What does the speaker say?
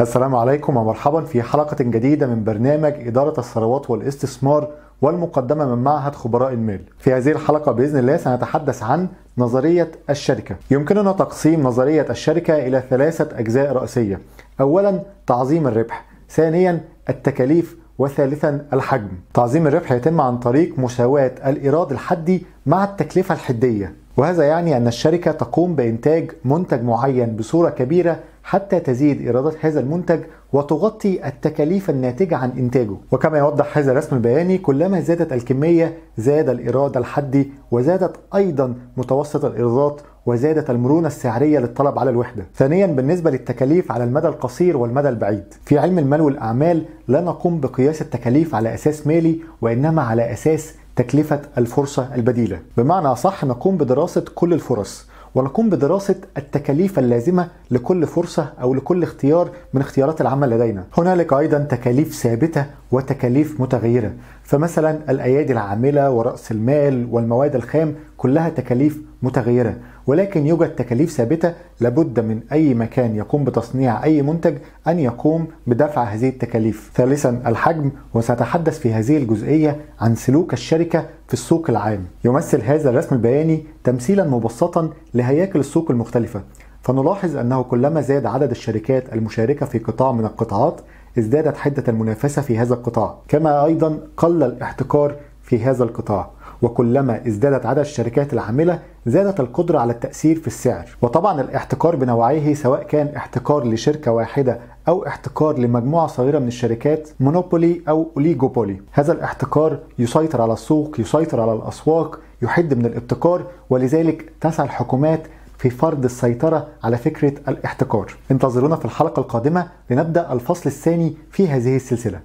السلام عليكم ومرحبا في حلقة جديدة من برنامج إدارة الثروات والاستثمار والمقدمة من معهد خبراء المال. في هذه الحلقة بإذن الله سنتحدث عن نظرية الشركة. يمكننا تقسيم نظرية الشركة إلى ثلاثة أجزاء رئيسية. أولا تعظيم الربح، ثانيا التكاليف، وثالثا الحجم. تعظيم الربح يتم عن طريق مساواة الإيراد الحدي مع التكلفة الحدية، وهذا يعني أن الشركة تقوم بإنتاج منتج معين بصورة كبيرة حتى تزيد إيرادات هذا المنتج وتغطي التكاليف الناتجة عن إنتاجه وكما يوضح هذا الرسم البياني كلما زادت الكمية زاد الإيراد الحدي وزادت أيضا متوسط الإيرادات وزادت المرونة السعرية للطلب على الوحدة. ثانيا بالنسبة للتكاليف على المدى القصير والمدى البعيد. في علم المال والأعمال لا نقوم بقياس التكاليف على أساس مالي وإنما على أساس تكلفة الفرصة البديلة. بمعنى أصح نقوم بدراسة كل الفرص ونقوم بدراسة التكاليف اللازمة لكل فرصة أو لكل اختيار من اختيارات العمل لدينا هنالك أيضا تكاليف ثابتة وتكاليف متغيرة فمثلا الأيادي العاملة ورأس المال والمواد الخام كلها تكاليف متغيرة ولكن يوجد تكاليف ثابتة لابد من أي مكان يقوم بتصنيع أي منتج أن يقوم بدفع هذه التكاليف ثالثا الحجم وسأتحدث في هذه الجزئية عن سلوك الشركة في السوق العام يمثل هذا الرسم البياني تمثيلا مبسطا لهياكل السوق المختلفة فنلاحظ أنه كلما زاد عدد الشركات المشاركة في قطاع من القطاعات ازدادت حدة المنافسة في هذا القطاع كما أيضا قل الاحتكار في هذا القطاع وكلما ازدادت عدد الشركات العاملة زادت القدرة على التأثير في السعر وطبعا الاحتكار بنوعيه سواء كان احتكار لشركة واحدة أو احتكار لمجموعة صغيرة من الشركات مونوبولي أو أوليجوبولي هذا الاحتكار يسيطر على السوق يسيطر على الأسواق يحد من الابتكار ولذلك تسعى الحكومات في فرض السيطرة على فكرة الاحتكار انتظرونا في الحلقة القادمة لنبدأ الفصل الثاني في هذه السلسلة